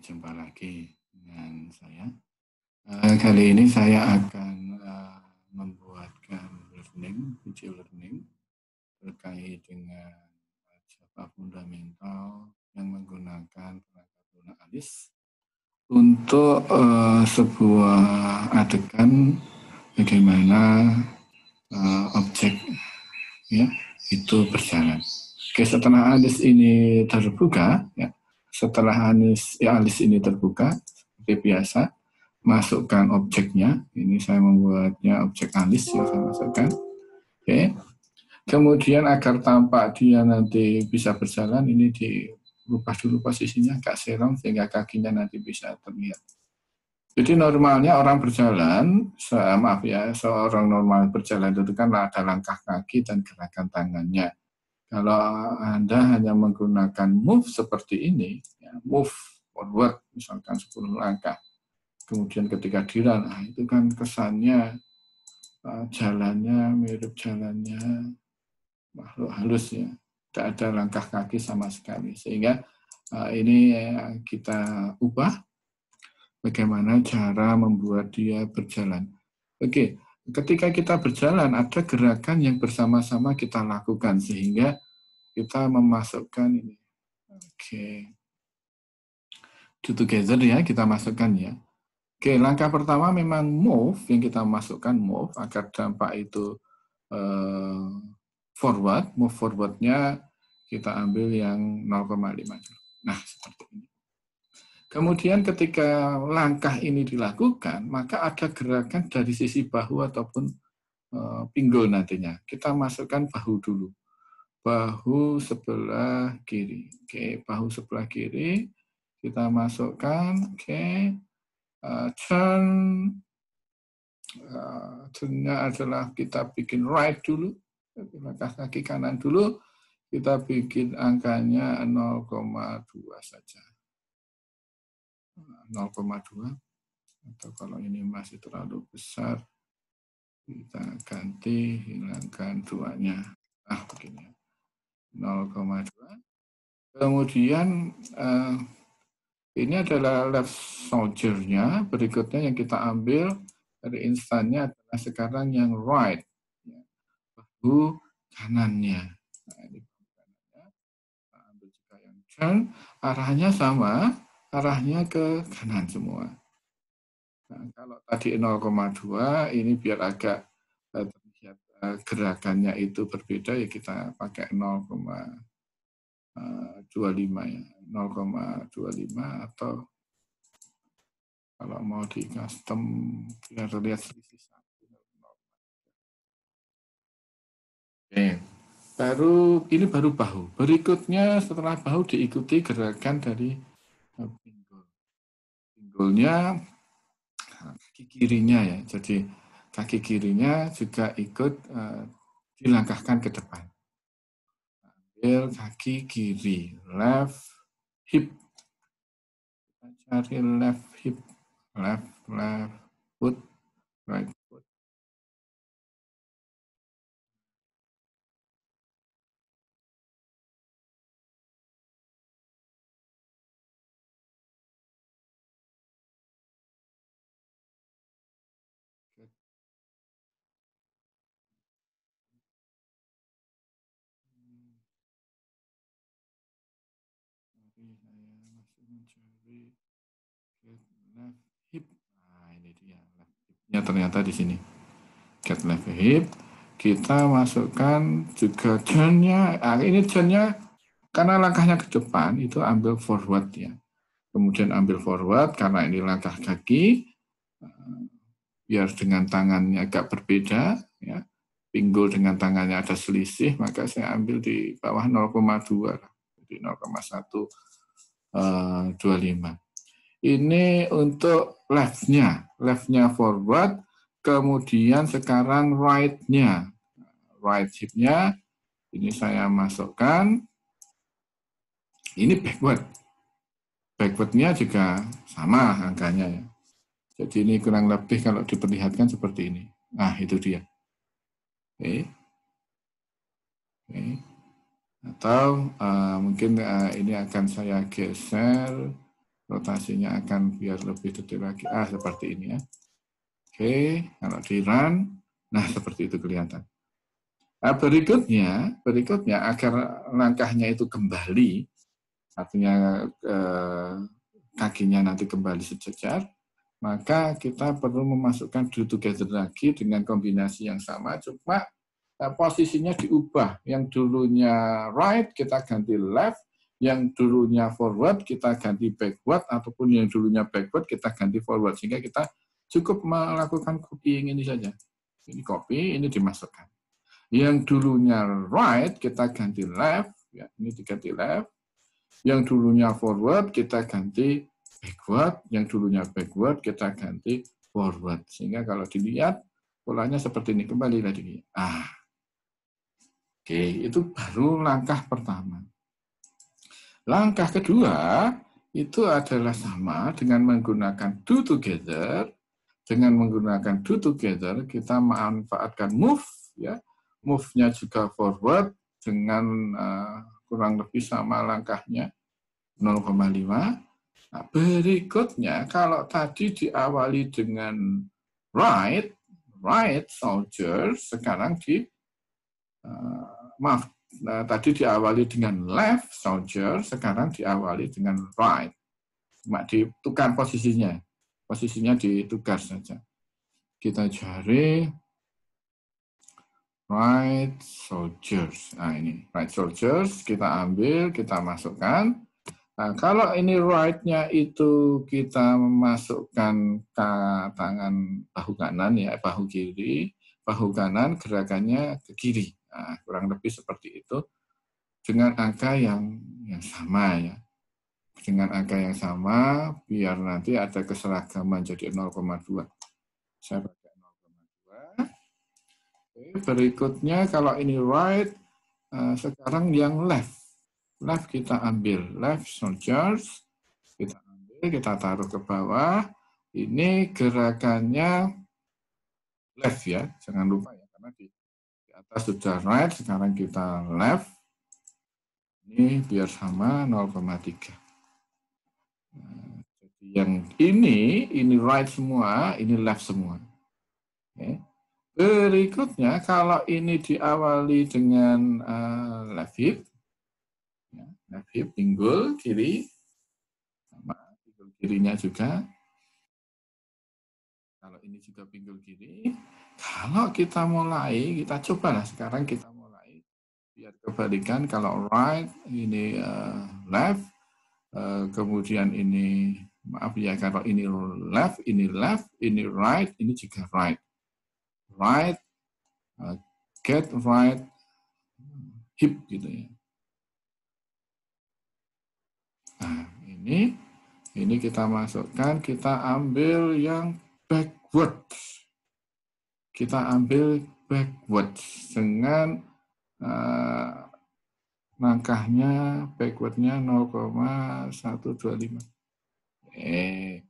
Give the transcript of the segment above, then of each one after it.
jumpa lagi dengan saya. Eh, kali ini saya akan eh, membuatkan learning, video learning terkait dengan Java fundamental yang menggunakan perangkat lunak alis untuk eh, sebuah adegan bagaimana objek ya itu berjalan. Oke, setelah alis ini terbuka, ya, setelah alis, ya alis ini terbuka, seperti biasa, masukkan objeknya. Ini saya membuatnya objek alis ya saya masukkan. Oke. Kemudian agar tampak dia nanti bisa berjalan, ini di rubah dulu posisinya agak serong sehingga kakinya nanti bisa terlihat. Jadi normalnya orang berjalan, maaf ya, seorang normal berjalan itu kan ada langkah kaki dan gerakan tangannya. Kalau Anda hanya menggunakan move seperti ini, ya, move forward misalkan 10 langkah, kemudian ketika dirun, nah, itu kan kesannya e, jalannya mirip jalannya makhluk halus ya. Tidak ada langkah kaki sama sekali. Sehingga e, ini kita ubah bagaimana cara membuat dia berjalan. Oke, ketika kita berjalan ada gerakan yang bersama-sama kita lakukan sehingga kita memasukkan ini. Oke. Okay. Do together ya kita masukkan ya. Oke, okay, langkah pertama memang move yang kita masukkan move agar dampak itu uh, forward, move forwardnya kita ambil yang 0,5 Nah, seperti ini. Kemudian ketika langkah ini dilakukan, maka ada gerakan dari sisi bahu ataupun eh, pinggul nantinya. Kita masukkan bahu dulu. Bahu sebelah kiri. Oke, bahu sebelah kiri. Kita masukkan. Oke. Uh, turn. Uh, turnnya adalah kita bikin right dulu. Langkah kaki kanan dulu. Kita bikin angkanya 0,2 saja. 0,2 atau kalau ini masih terlalu besar kita ganti hilangkan duanya nah begini 0,2 kemudian eh, ini adalah left soldiernya berikutnya yang kita ambil dari instannya adalah sekarang yang right ya, bahu kanannya nah, ini kanannya kita ambil juga yang turn arahnya sama arahnya ke kanan semua. Nah, kalau tadi 0,2 ini biar agak eh, terlihat eh, gerakannya itu berbeda ya kita pakai 0,25 eh, ya. 0,25 atau kalau mau di custom biar terlihat selisih satu. Oke. Baru ini baru bahu. Berikutnya setelah bahu diikuti gerakan dari judulnya kaki kirinya ya. Jadi kaki kirinya juga ikut uh, dilangkahkan ke depan. Ambil kaki kiri, left hip. Kita cari left hip, left, left foot, right saya masih mencari get left hip. Nah, ini dia left hipnya ternyata di sini. Get left hip. Kita masukkan juga turnnya. Nah, ini turnnya karena langkahnya ke depan itu ambil forward ya. Kemudian ambil forward karena ini langkah kaki. Biar dengan tangannya agak berbeda ya. Pinggul dengan tangannya ada selisih, maka saya ambil di bawah 0,2 Jadi 25. Eh, ini untuk left-nya, left-nya forward, kemudian sekarang right-nya. Right hip-nya, ini saya masukkan. Ini backward. Backward-nya juga sama angkanya ya. Jadi ini kurang lebih kalau diperlihatkan seperti ini. Nah, itu dia. Oke. Okay. Okay atau uh, mungkin uh, ini akan saya geser rotasinya akan biar lebih detail lagi ah seperti ini ya oke kalau di run nah seperti itu kelihatan nah, berikutnya berikutnya agar langkahnya itu kembali artinya eh, kakinya nanti kembali sejajar maka kita perlu memasukkan do together lagi dengan kombinasi yang sama cuma Nah, posisinya diubah. Yang dulunya right kita ganti left, yang dulunya forward kita ganti backward, ataupun yang dulunya backward kita ganti forward. Sehingga kita cukup melakukan copying ini saja. Ini copy, ini dimasukkan. Yang dulunya right kita ganti left, ya, ini diganti left. Yang dulunya forward kita ganti backward, yang dulunya backward kita ganti forward. Sehingga kalau dilihat polanya seperti ini kembali lagi. Ah, Oke, itu baru langkah pertama. Langkah kedua itu adalah sama dengan menggunakan do together. Dengan menggunakan do together, kita memanfaatkan move, ya. Move-nya juga forward dengan uh, kurang lebih sama langkahnya 0,5. Nah, berikutnya, kalau tadi diawali dengan right, right soldier, sekarang di Eh, maaf, nah, tadi diawali dengan left soldier, sekarang diawali dengan right. Cuma ditukar posisinya. Posisinya ditukar saja. Kita cari right soldiers. Nah ini, right soldiers kita ambil, kita masukkan. Nah, kalau ini right-nya itu kita memasukkan ke tangan bahu kanan ya, bahu kiri, bahu kanan gerakannya ke kiri. Nah, kurang lebih seperti itu dengan angka yang yang sama ya. Dengan angka yang sama biar nanti ada keseragaman jadi 0,2. Saya pakai 0,2. berikutnya kalau ini right eh, sekarang yang left. Left kita ambil left soldiers kita ambil kita taruh ke bawah. Ini gerakannya left ya, jangan lupa ya karena di kita sudah right, sekarang kita left. Ini biar sama 0,3. Nah, jadi yang ini, ini right semua, ini left semua. Okay. Berikutnya, kalau ini diawali dengan uh, left hip, ya, left hip, pinggul, kiri, sama pinggul kirinya juga, ini juga pinggul kiri. Kalau kita mulai, kita coba lah. sekarang kita mulai biar kebalikan. Kalau right ini uh, left, uh, kemudian ini maaf ya kalau ini left, ini left, ini right, ini juga right, right, uh, get right hip gitu ya. Nah ini ini kita masukkan, kita ambil yang back backward. Kita ambil backward dengan uh, langkahnya backwardnya 0,125. Eh,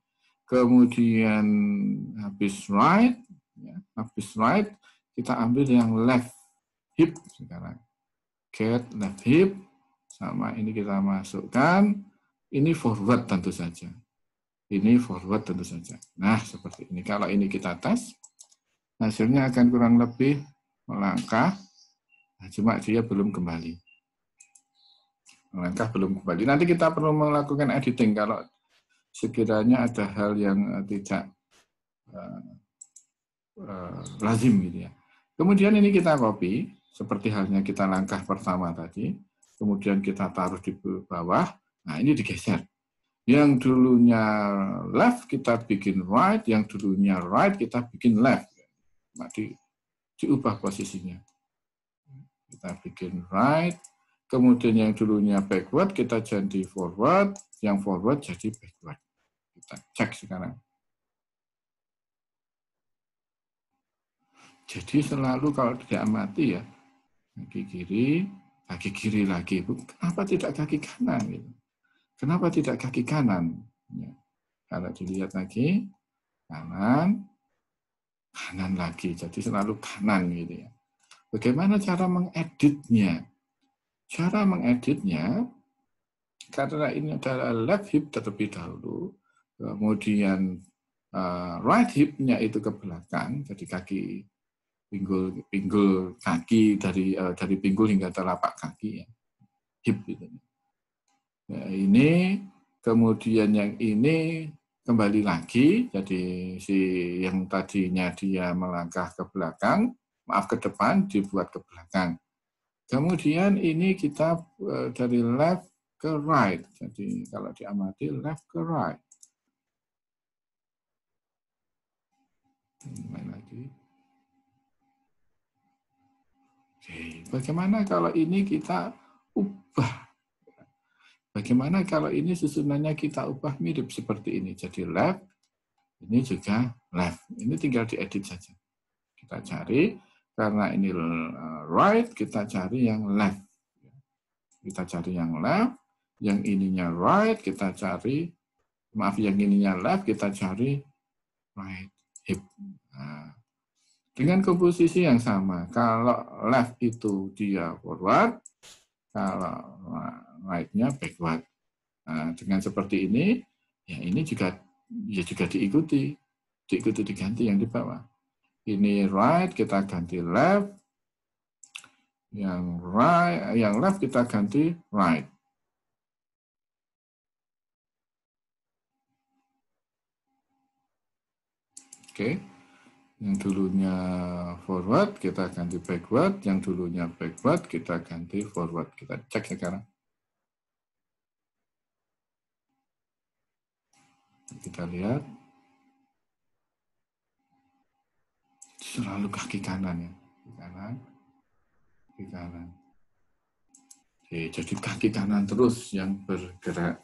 kemudian habis right, ya, habis right kita ambil yang left hip sekarang. Get left hip sama ini kita masukkan. Ini forward tentu saja ini forward tentu saja. Nah, seperti ini. Kalau ini kita tes, hasilnya akan kurang lebih melangkah, nah, cuma dia belum kembali. Melangkah belum kembali. Nanti kita perlu melakukan editing kalau sekiranya ada hal yang eh, tidak uh, uh, lazim gitu ya. Kemudian ini kita copy, seperti halnya kita langkah pertama tadi, kemudian kita taruh di bawah, nah ini digeser. Yang dulunya left kita bikin right, yang dulunya right kita bikin left. jadi diubah posisinya. Kita bikin right, kemudian yang dulunya backward kita jadi forward, yang forward jadi backward. Kita cek sekarang. Jadi selalu kalau tidak mati ya, kaki kiri, kaki kiri lagi. Kenapa tidak kaki kanan? Gitu. Kenapa tidak kaki kanan? Ya. Kalau dilihat lagi, kanan, kanan lagi. Jadi selalu kanan gitu ya. Bagaimana cara mengeditnya? Cara mengeditnya, karena ini adalah left hip terlebih dahulu, kemudian eh, right hipnya itu ke belakang, jadi kaki pinggul pinggul kaki dari eh, dari pinggul hingga telapak kaki ya, hip gitu. Nah, ini kemudian yang ini kembali lagi, jadi si yang tadinya dia melangkah ke belakang, maaf ke depan dibuat ke belakang. Kemudian ini kita eh, dari left ke right. Jadi kalau diamati left ke right. Main lagi. Oke, bagaimana kalau ini kita ubah Bagaimana kalau ini susunannya kita ubah mirip seperti ini? Jadi left ini juga left. Ini tinggal diedit saja. Kita cari, karena ini eh, right, kita cari yang left. Kita cari yang left, yang ininya right, kita cari, maaf, yang ininya left, kita cari right hip. Nah, dengan komposisi yang sama, kalau left itu dia forward, kalau right-nya backward. Nah, dengan seperti ini, ya ini juga ya juga diikuti, diikuti diganti yang di bawah. Ini right kita ganti left, yang right, yang left kita ganti right. Oke. Okay. Yang dulunya forward kita ganti backward, yang dulunya backward kita ganti forward. Kita cek sekarang. Kita lihat. Selalu kaki kanan ya. Kaki kanan. Kaki kanan. Oke, jadi kaki kanan terus yang bergerak.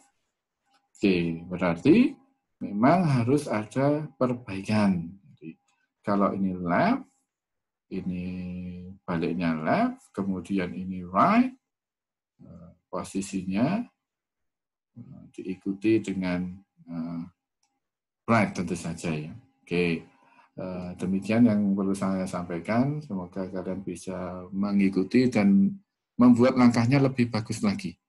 Oke, berarti memang harus ada perbaikan. Jadi, kalau ini left, ini baliknya left, kemudian ini right, eh, posisinya eh, diikuti dengan uh, eh, pride tentu saja ya. Oke, eh, demikian yang perlu saya sampaikan. Semoga kalian bisa mengikuti dan membuat langkahnya lebih bagus lagi.